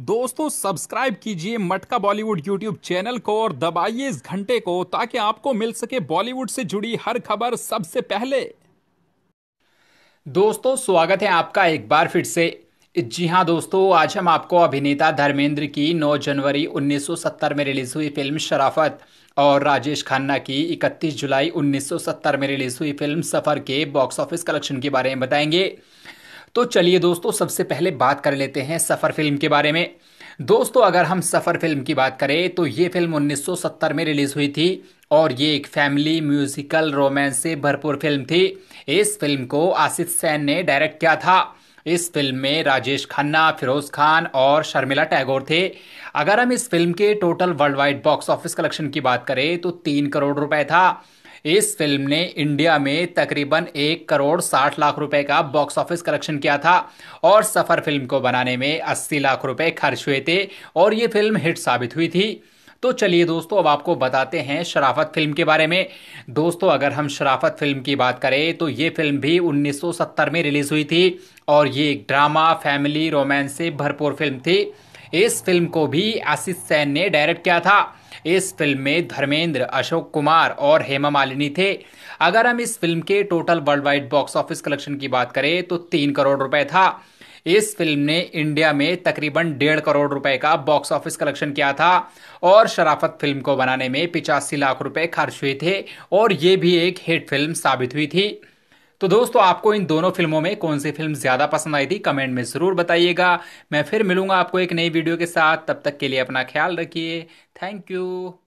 दोस्तों सब्सक्राइब कीजिए मटका बॉलीवुड यूट्यूब चैनल को और दबाइए इस घंटे को ताकि आपको मिल सके बॉलीवुड से जुड़ी हर खबर सबसे पहले दोस्तों स्वागत है आपका एक बार फिर से जी हाँ दोस्तों आज हम आपको अभिनेता धर्मेंद्र की 9 जनवरी 1970 में रिलीज हुई फिल्म शराफत और राजेश खन्ना की 31 जुलाई 1970 में रिलीज हुई फिल्म सफर के बॉक्स ऑफिस कलेक्शन के बारे में बताएंगे तो चलिए दोस्तों सबसे पहले बात कर लेते हैं सफ़र फिल्म के बारे में दोस्तों अगर हम सफ़र फिल्म की बात करें तो ये फिल्म 1970 में रिलीज़ हुई थी और ये एक फैमिली म्यूजिकल रोमांस से भरपूर फिल्म थी इस फिल्म को आसिफ सैन ने डायरेक्ट किया था इस फिल्म में राजेश खन्ना फिरोज खान और शर्मिला टैगोर थे अगर हम इस फिल्म के total world wide box office collection की बात करें तो तीन करोड़ रुपए था इस फिल्म ने इंडिया में तकरीबन एक करोड़ साठ लाख रुपए का बॉक्स ऑफिस कलेक्शन किया था और सफर फिल्म को बनाने में अस्सी लाख रुपए खर्च हुए थे और ये फिल्म हिट साबित हुई थी तो चलिए दोस्तों अब आपको बताते हैं शराफत फिल्म के बारे में दोस्तों अगर हम शराफत फिल्म की बात करें तो ये फिल्म भी 1970 में रिलीज हुई थी और ये एक ड्रामा फैमिली रोमांस से भरपूर फिल्म थी इस फिल्म को भी आशीष सैन ने डायरेक्ट किया था इस फिल्म में धर्मेंद्र अशोक कुमार और हेमा मालिनी थे अगर हम इस फिल्म के total world wide box office collection की बात करें तो तीन करोड़ रुपए था इस फिल्म ने इंडिया में तकरीबन डेढ़ करोड़ रुपए का बॉक्स ऑफिस कलेक्शन किया था और शराफत फिल्म को बनाने में पिचासी लाख रुपए खर्च हुए थे और ये भी एक हिट फिल्म साबित हुई थी तो दोस्तों आपको इन दोनों फिल्मों में कौन सी फिल्म ज़्यादा पसंद आई थी कमेंट में ज़रूर बताइएगा मैं फिर मिलूंगा आपको एक नई वीडियो के साथ तब तक के लिए अपना ख्याल रखिए थैंक यू